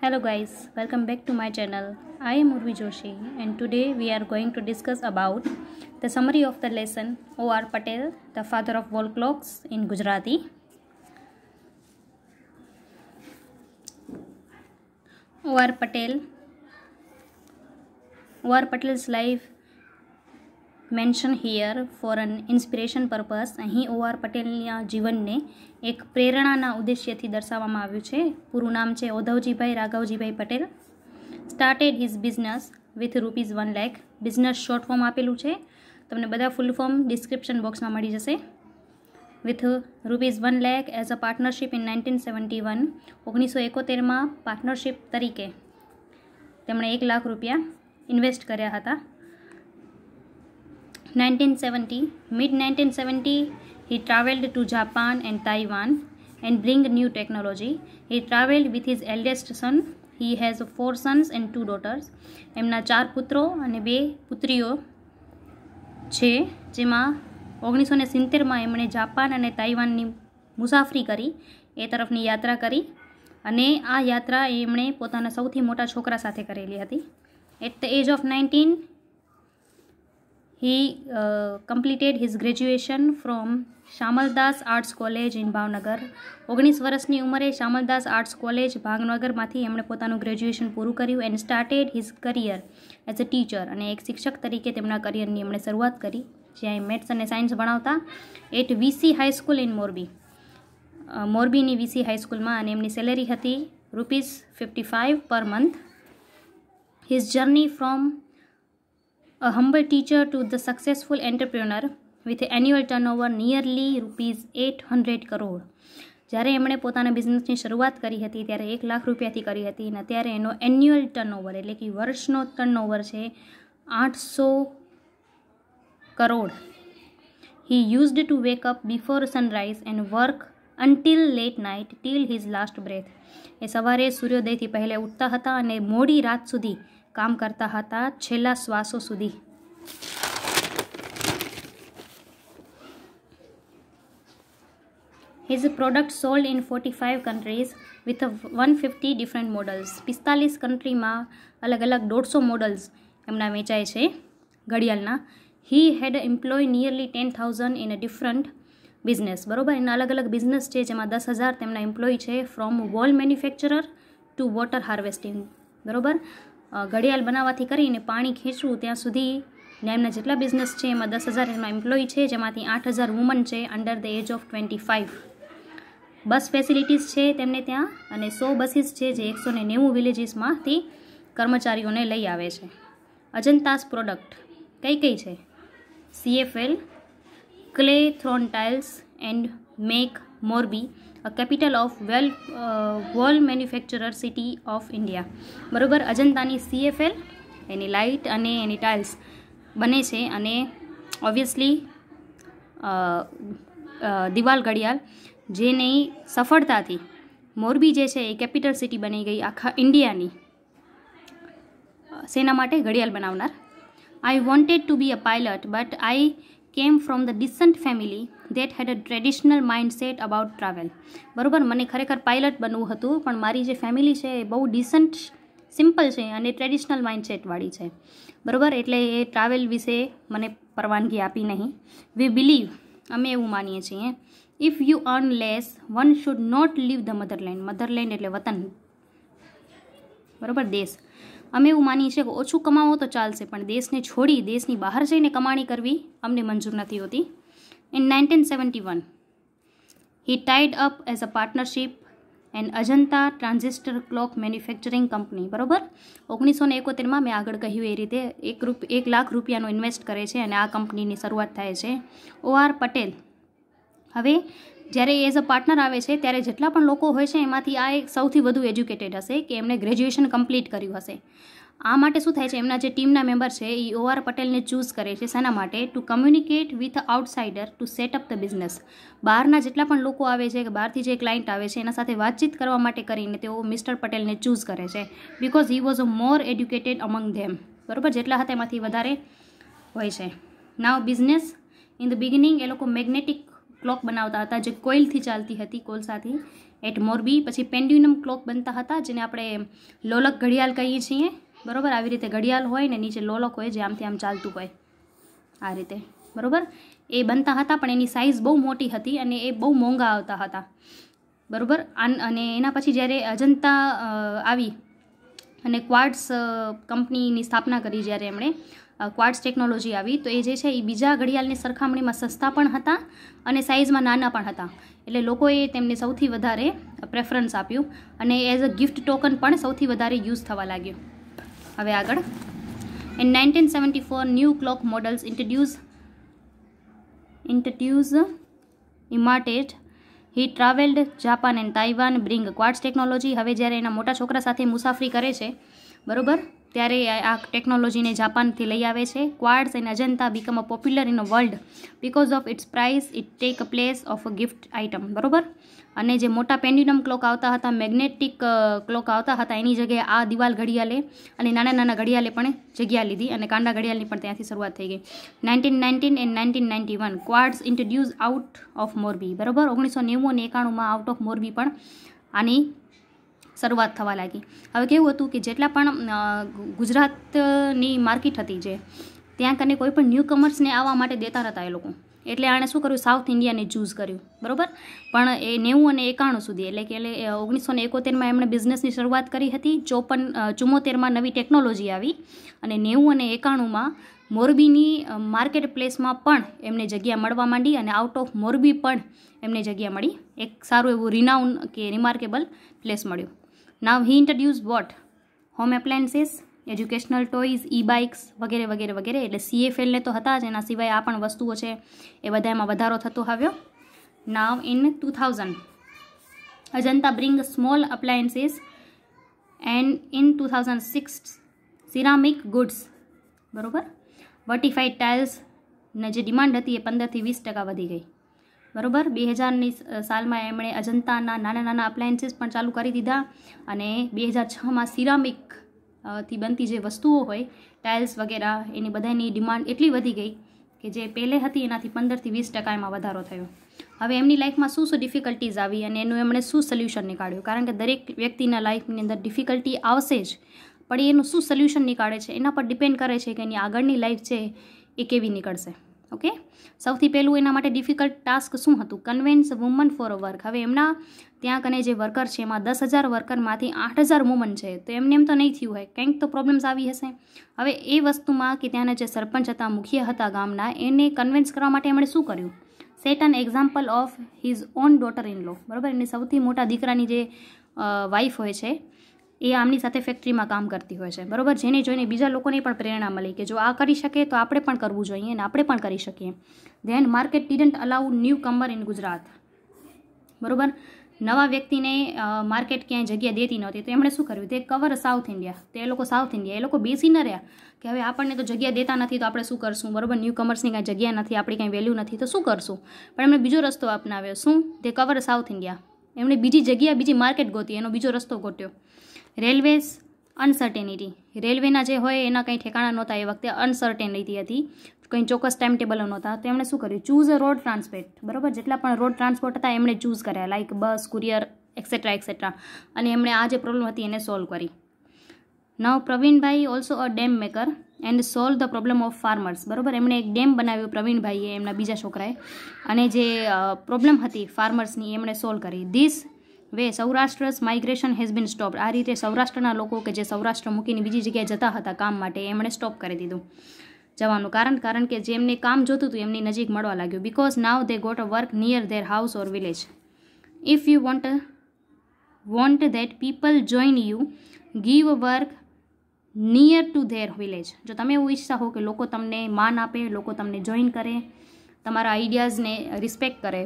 hello guys welcome back to my channel i am urvi joshi and today we are going to discuss about the summary of the lesson or patel the father of wall clocks in gujarati or patel or patel's life mention here for an inspiration purpose અહીં or પટેલના જીવનને એક પ્રેરણાના ઉદ્દેશ્યથી દર્શાવવામાં આવ્યું છે પૂરું નામ છે Odhavjibhai Raghavjibhai Patel started his business with rupees one lakh business short form આપેલું છે તમને બધા ફૂલ ફોર્મ ડિસ્ક્રિપ્શન બોક્સમાં મળી જશે with rupees one lakh as a partnership in nineteen seventy one ઓગણીસો એકોતેરમાં પાર્ટનરશીપ તરીકે તેમણે એક લાખ રૂપિયા ઇન્વેસ્ટ કર્યા હતા 1970, mid-1970, he traveled to Japan and Taiwan and bring new technology. He traveled with his eldest son. He has four sons and two daughters. એમના ચાર પુત્રો અને બે પુત્રીઓ છે જેમાં ઓગણીસો ને સિત્તેરમાં એમણે જાપાન અને તાઇવાનની મુસાફરી કરી એ તરફની યાત્રા કરી અને આ યાત્રા એમણે પોતાના સૌથી મોટા છોકરા સાથે કરેલી હતી at the age of nineteen He uh, completed his graduation from Shamaldas arts college in Bhavnagar ઓગણીસ વર્ષની ઉંમરે શામલદાસ આર્ટ્સ કોલેજ ભાવનગરમાંથી એમણે પોતાનું ગ્રેજ્યુએશન પૂરું કર્યું and started his career as a teacher અને એક શિક્ષક તરીકે તેમના કરિયરની એમણે શરૂઆત કરી જ્યાં મેથ્સ અને સાયન્સ ભણાવતા at VC high school in Morbi મોરબીની વીસી હાઈસ્કૂલમાં અને એમની સેલેરી હતી rupees fifty five per month his journey from a humble teacher to the successful entrepreneur with annual turnover nearly rupees 800 crore જ્યારે એમણે પોતાના બિઝનેસની શરૂઆત કરી હતી ત્યારે એક લાખ રૂપિયાથી કરી હતી અને અત્યારે એનો એન્યુઅલ ટર્નઓવર એટલે કે વર્ષનો ટર્નઓવર છે આઠસો crore he used to wake up before sunrise and work until late night till his last breath એ સવારે સૂર્યોદયથી પહેલાં ઉઠતા હતા અને મોડી રાત સુધી કામ કરતા હતા છેલ્લા શ્વાસો સુધી his product His products sold in 45 countries one fifty different models પિસ્તાલીસ કન્ટ્રીમાં અલગ અલગ દોઢસો મોડલ્સ એમના વેચાય છે ઘડિયાળના he had employ nearly ten thousand in a different business બરોબર એના અલગ અલગ બિઝનેસ છે જેમાં દસ હજાર તેમના એમ્પ્લોય છે from wall manufacturer to water harvesting બરોબર ઘડિયાળ બનાવવાથી કરીને પાણી ખેંચવું ત્યાં સુધી ને એમના જેટલા બિઝનેસ છે એમાં દસ હજાર એમના એમ્પ્લોય છે જેમાંથી આઠ હજાર વુમન છે under the age of twenty five bus facilities છે તેમને ત્યાં અને સો બસીસ છે જે એકસો ને નેવું વિલેજીસમાંથી કર્મચારીઓને લઈ આવે છે અજંતાસ પ્રોડક્ટ કઈ કઈ છે CFL clay thrown tiles and make Morbi a capital of well world manufacturer city of India બરાબર અજંતાની સીએફએલ એની લાઇટ અને એની ટાઇલ્સ બને છે અને ઓબ્વિયસલી દિવાલ ઘડિયાળ જેની સફળતાથી મોરબી જે છે એ કેપિટલ સિટી બની ગઈ આખા ઇન્ડિયાની સેના માટે ઘડિયાળ બનાવનાર I wanted to be a pilot but I came from the decent family that had a traditional mindset about travel બરાબર મને ખરેખર પાયલટ બનવું હતું પણ મારી જે ફેમિલી છે એ બહુ ડિસન્ટ સિમ્પલ છે અને ટ્રેડિશનલ માઇન્ડસેટવાળી છે બરાબર એટલે એ ટ્રાવેલ વિશે મને પરવાનગી આપી નહીં વી બિલીવ અમે એવું માનીએ છીએ if you earn less one should not leave the motherland motherland એટલે વતન બરાબર દેશ અમે એવું માનીએ છીએ કે ઓછું કમાવો તો ચાલશે પણ દેશને છોડી દેશની બહાર જઈને કમાણી કરવી અમને મંજૂર નથી હોતી in nineteen seventy one he tied up as a partnership and Ajanta transistor clock manufacturing company બરોબર ઓગણીસો ને એકોતેરમાં મેં આગળ કહ્યું એ રીતે એક રૂપ એક લાખ રૂપિયાનું ઇન્વેસ્ટ કરે છે અને આ કંપનીની શરૂઆત થાય છે ઓઆર પટેલ હવે જ્યારે એઝ અ પાર્ટનર આવે છે ત્યારે જેટલા પણ લોકો હોય છે એમાંથી આ એક સૌથી વધુ એજ્યુકેટેડ હશે કે એમણે ગ્રેજ્યુએશન કમ્પ્લીટ કર્યું હશે આ માટે શું થાય છે એમના જે ટીમના મેમ્બર છે એ ઓઆર પટેલને ચૂઝ કરે છે શેના માટે to communicate with outsider to set up the business બહારના જેટલા પણ લોકો આવે છે કે બહારથી જે ક્લાયન્ટ આવે છે એના સાથે વાતચીત કરવા માટે કરીને તેઓ મિસ્ટર પટેલને ચૂઝ કરે છે because he was a more educated among them બરાબર જેટલા હતા એમાંથી વધારે હોય છે now business in the beginning એ લોકો મેગ્નેટિક ક્લોક બનાવતા હતા જે કોઇલથી ચાલતી હતી કોલ સાથે એટ મોરબી પછી પેન્ડ્યુનમ ક્લોક બનતા હતા જેને આપણે લોલક ઘડિયાળ કહીએ છીએ બરાબર આવી રીતે ઘડિયાળ હોય ને નીચે લોલક હોય જે આમથી આમ ચાલતું હોય આ રીતે બરાબર એ બનતા હતા પણ એની સાઇઝ બહુ મોટી હતી અને એ બહુ મોંઘા આવતા હતા બરાબર અને એના પછી જ્યારે અજંતા આવી અને ક્વાડ્સ કંપનીની સ્થાપના કરી જ્યારે એમણે ક્વાર્ટ્સ ટેકનોલોજી આવી તો એ જે છે એ બીજા ઘડિયાળની સરખામણીમાં સસ્તા પણ હતા અને સાઇઝમાં નાના પણ હતા એટલે લોકોએ તેમને સૌથી વધારે પ્રેફરન્સ આપ્યું અને એઝ અ ગિફ્ટ ટોકન પણ સૌથી વધારે યુઝ થવા લાગ્યું હવે આગળ In 1974, new clock models introduced introduced ઇમાટેડ he traveled Japan and Taiwan bring quartz technology હવે જ્યારે એના મોટા છોકરા સાથે મુસાફરી કરે છે બરોબર ત્યારે આ ટેકનોલોજીને જાપાનથી લઈ આવે છે quartz and Ajanta become a popular in a world because of its price it take a place of a gift item બરોબર અને જે મોટા પેન્ડ્યુલમ ક્લોક આવતા હતા મેગ્નેટિક ક્લોક આવતા હતા એની જગ્યાએ આ દિવાલ ઘડિયાળે અને નાના નાના ઘડિયાળે પણ જગ્યા લીધી અને કાંડા ઘડિયાળની પણ ત્યાંથી શરૂઆત થઈ ગઈ nineteen nineteen and nineteen ninety one quartz introduce out of Morbi બરોબર ઓગણીસો નેવું અને એકાણુંમાં આઉટ ઓફ મોરબી પણ આની શરૂઆત થવા લાગી હવે કેવું હતું કે જેટલા પણ ગુજરાતની માર્કેટ હતી જે ત્યાં કને કોઈ પણ ન્યૂ કમર્સને આવવા માટે દેતા નહોતા એ લોકો એટલે આણે શું કર્યું સાઉથ ઇન્ડિયાને ચૂઝ કર્યું બરાબર પણ એ નેવું અને એકાણું સુધી એટલે કે એટલે ઓગણીસો ને એકોતેરમાં એમણે બિઝનેસની શરૂઆત કરી હતી ચોપન ચુમ્મોતેરમાં નવી ટેકનોલોજી આવી અને નેવું અને એકાણુંમાં મોરબીની માર્કેટ પ્લેસમાં પણ એમને જગ્યા મળવા માંડી અને આઉટ ઓફ મોરબી પણ એમને જગ્યા મળી એક સારું એવું રિનાઉન કે રિમાર્કેબલ પ્લેસ મળ્યું now he introduced what home appliances educational toys E bikes વગેરે વગેરે વગેરે એટલે સીએફએલને તો હતા જ એના સિવાય આ પણ વસ્તુઓ છે એ બધામાં વધારો થતો આવ્યો now in two thousand Ajanta bring small appliances and in two thousand six ceramic goods બરાબર વર્ટિફાઈડ ટાઇલ્સ ને જે ડિમાન્ડ હતી એ પંદરથી વીસ ટકા વધી ગઈ બરોબર બે હજારની સાલમાં એમણે અજંતાના નાના નાના અપ્લાયન્સીસ પણ ચાલુ કરી દીધા અને બે હજાર છમાં સિરામિક થી બનતી જે વસ્તુઓ હોય ટાઇલ્સ વગેરે એની બધાની ડિમાન્ડ એટલી વધી ગઈ કે જે પહેલે હતી એનાથી પંદરથી વીસ ટકા એમાં વધારો થયો હવે એમની લાઈફમાં શું શું ડિફિકલ્ટીઝ આવી અને એનું એમણે શું સોલ્યુશન નીકાળ્યું કારણ કે દરેક વ્યક્તિના લાઈફની અંદર ડિફિકલ્ટી આવશે જ પણ એનું શું સોલ્યુશન નીકાળે છે એના પર ડિપેન્ડ કરે છે કે એની આગળની લાઈફ છે એ કેવી નીકળશે ઓકે સૌથી પહેલું એના માટે ડિફિકલ્ટ ટાસ્ક શું હતું કન્વેન્સ વુમન ફોર વર્ક હવે એમના ત્યાં કને જે વર્કર છે એમાં દસ હજાર વર્કરમાંથી આઠ હજાર વુમન છે તો એમને એમ તો નહીં થયું હોય કંઈક તો પ્રોબ્લેમ્સ આવી હશે હવે એ વસ્તુમાં કે ત્યાંના જે સરપંચ હતા મુખ્ય હતા ગામના એને કન્વેન્સ કરવા માટે એમણે શું કર્યું set an example of his own daughter in law બરાબર એની સૌથી મોટા દીકરાની જે વાઈફ હોય છે એ આમની સાથે ફેક્ટરીમાં કામ કરતી હોય છે બરાબર જેને જોઈને બીજા લોકોને પણ પ્રેરણા મળી કે જો આ કરી શકે તો આપણે પણ કરવું જોઈએ અને આપણે પણ કરી શકીએ then market didn't allow newcomer in Gujarat બરાબર નવા વ્યક્તિને માર્કેટ ક્યાંય જગ્યા દેતી નહોતી તો એમણે શું કર્યું તે કવર સાઉથ ઇન્ડિયા તે લોકો સાઉથ ઇન્ડિયા એ લોકો બેસી ન રહ્યા કે હવે આપણને તો જગ્યા દેતા નથી તો આપણે શું કરશું બરાબર ન્યૂ કમર્સની કાંઈ જગ્યા નથી આપણી કાંઈ વેલ્યુ નથી તો શું કરશું પણ એમણે બીજો રસ્તો અપનાવ્યો શું તે કવર સાઉથ ઇન્ડિયા એમણે બીજી જગ્યા બીજી માર્કેટ ગોતી એનો બીજો રસ્તો ગોત્યો રેલવેઝ અનસર્ટેનિટી રેલવેના જે હોય એના કંઈ ઠેકાણા નહોતા એ વખતે અનસર્ટેનિટી હતી કંઈ ચોક્કસ ટાઈમ ટેબલો નહોતા તો એમણે શું કર્યું ચૂઝ અ રોડ ટ્રાન્સપોર્ટ બરાબર જેટલા પણ રોડ ટ્રાન્સપોર્ટ હતા એમણે ચૂઝ કર્યા like bus courier etcetera etcetera અને એમણે આ જે પ્રોબ્લેમ હતી એને સોલ્વ કરી now Pravinbhai also a dam maker and solve the problem of farmers બરાબર એમણે એક ડેમ બનાવ્યો પ્રવીણભાઈએ એમના બીજા છોકરાએ અને જે પ્રોબ્લેમ હતી ફાર્મર્સની એમણે સોલ્વ કરી this way Saurashtra's migration has been stop આ રીતે સૌરાષ્ટ્રના લોકો કે જે સૌરાષ્ટ્ર મૂકીને બીજી જગ્યાએ જતા હતા કામ માટે એમણે સ્ટોપ કરી દીધું જવાનું કારણ કારણ કે જેમને કામ જોતું હતું એમની નજીક મળવા લાગ્યું because now they got a work near their house or village if you want want that people join you give work near to their village જો તમે એવું ઈચ્છતા હો કે લોકો તમને માન આપે લોકો તમને જોઈન કરે તમારા આઈડિયાઝને રિસ્પેક્ટ કરે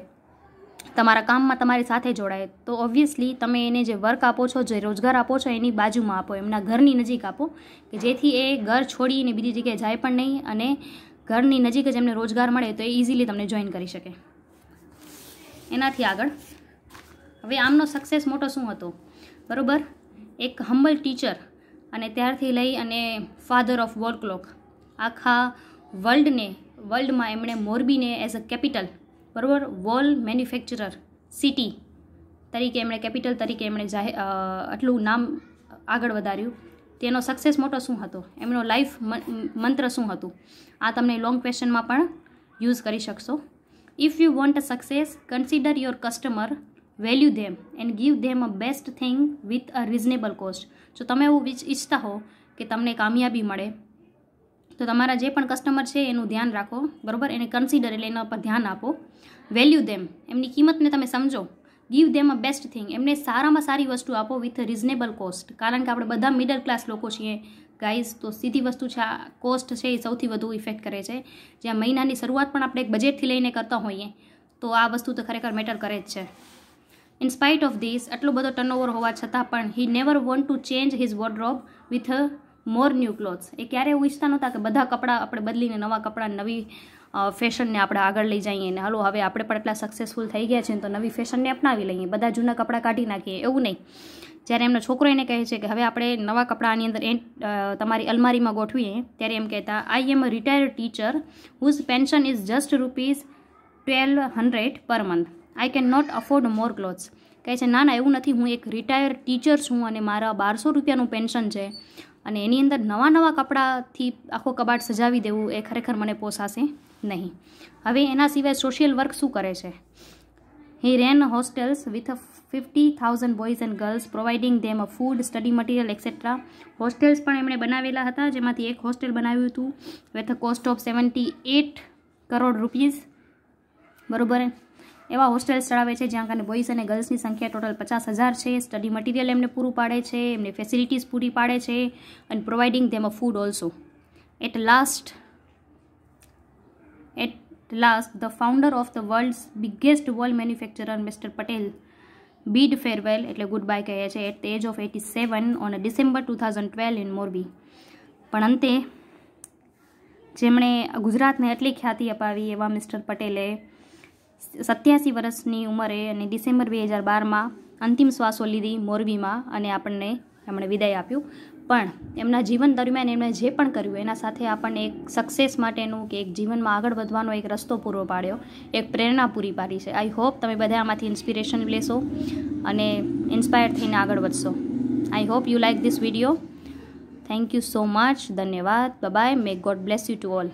તમારા કામમાં તમારી સાથે જોડાય તો ઓબ્વિયસલી તમે એને જે વર્ક આપો છો જે રોજગાર આપો છો એની બાજુમાં આપો એમના ઘરની નજીક આપો કે જેથી એ ઘર છોડીને બીજી જગ્યાએ જાય પણ નહીં અને ઘરની નજીક જ એમને રોજગાર મળે તો એ ઇઝીલી તમને જોઈન કરી શકે એનાથી આગળ હવે આમનો સક્સેસ મોટો શું હતો બરાબર એક હમ્બલ ટીચર અને ત્યારથી લઈ અને ફાધર ઓફ વોર ક્લોક આખા વર્લ્ડને વર્લ્ડમાં એમણે મોરબીને એઝ અ કેપિટલ બરાબર વોલ મેન્યુફેક્ચરર સિટી તરીકે એમણે કેપિટલ તરીકે એમણે જાહેર આટલું નામ આગળ વધાર્યું તેનો સક્સેસ મોટો શું હતો એમનો લાઈફ મંત્ર શું હતું આ તમને લોંગ ક્વેશ્ચનમાં પણ યુઝ કરી શકશો if you want a success consider your customer value them and give them a best thing with a reasonable cost જો તમે એવું ઈચ્છતા હો કે તમને કામયાબી મળે તો તમારા જે પણ કસ્ટમર છે એનું ધ્યાન રાખો બરાબર એને કન્સિડર એટલે એના પર ધ્યાન આપો વેલ્યુ દેમ એમની કિંમતને તમે સમજો give them a best thing એમને સારામાં સારી વસ્તુ આપો વિથ રિઝનેબલ કોસ્ટ કારણ કે આપણે બધા મિડલ ક્લાસ લોકો છીએ ગાઈઝ તો સીધી વસ્તુ છે આ કોસ્ટ છે એ સૌથી વધુ ઇફેક્ટ કરે છે જ્યાં મહિનાની શરૂઆત પણ આપણે એક બજેટથી લઈને કરતા હોઈએ તો આ વસ્તુ તો ખરેખર મેટર કરે જ છે ઇન્સ્પાઇટ ઓફ ધીસ આટલો બધો ટર્નઓવર હોવા છતાં પણ he never want to change his wardrobe with more new clothes એ ક્યારે એવું ઈચ્છતા નહોતા કે બધા કપડાં આપણે બદલીને નવા કપડાં નવી ફેશનને આપણે આગળ લઈ જઈએ અને હાલો હવે આપણે પણ એટલા સક્સેસફુલ થઈ ગયા છે તો નવી ફેશનને અપનાવી લઈએ બધા જૂના કપડાં કાઢી નાખીએ એવું નહીં જ્યારે એમનો છોકરો એને કહે છે કે હવે આપણે નવા કપડાંની અંદર એ તમારી અલમારીમાં ગોઠવીએ ત્યારે એમ કહેતા I am a retired teacher whose pension is just rupees twelve hundred per month I can not afford more clothes કહે છે ના ના એવું નથી હું એક રિટાયર્ડ ટીચર છું અને મારા બારસો રૂપિયાનું પેન્શન છે અને એની અંદર નવા નવા કપડાંથી આખો કબાટ સજાવી દેવું એ ખરેખર મને પોસાશે નહીં હવે એના સિવાય સોશિયલ વર્ક શું કરે છે he ran hostels with fifty thousand boys and girls providing them a food study material etcetera hostels પણ એમણે બનાવેલા હતા જેમાંથી એક હોસ્ટેલ બનાવ્યું હતું with a cost of seventy eight crore rupees બરાબર એવા હોસ્ટેલ્સ ચલાવે છે જ્યાં કારણે બોઈસ અને ગર્લ્સની સંખ્યા ટોટલ પચાસ હજાર છે સ્ટડી મટીરિયલ એમને પૂરું પાડે છે એમને ફેસિલિટીઝ પૂરી પાડે છે અને providing them a food also at last at last the founder of the world's biggest world manufacturer mister Patel bid farewell એટલે ગુડ બાય કહે છે at the age of eighty seven on December two thousand twelve in Morbi પણ અંતે જેમણે ગુજરાતને એટલી ખ્યાતિ અપાવી એવા મિસ્ટર પટેલે સત્યાસી વર્ષની ઉંમરે અને ડિસેમ્બર બે હજાર બારમાં અંતિમ શ્વાસો લીધી મોરબીમાં અને આપણને એમણે વિદાય આપ્યું પણ એમના જીવન દરમિયાન એમણે જે પણ કર્યું એના સાથે આપણને એક સક્સેસ માટેનું કે એક જીવનમાં આગળ વધવાનો એક રસ્તો પૂરો પાડ્યો એક પ્રેરણા પૂરી પાડી છે આઈ હોપ તમે બધા આમાંથી ઇન્સ્પિરેશન લેશો અને ઇન્સ્પાયર થઈને આગળ વધશો I hope you like this video thank you so much ધન્યવાદ bye may God bless you to all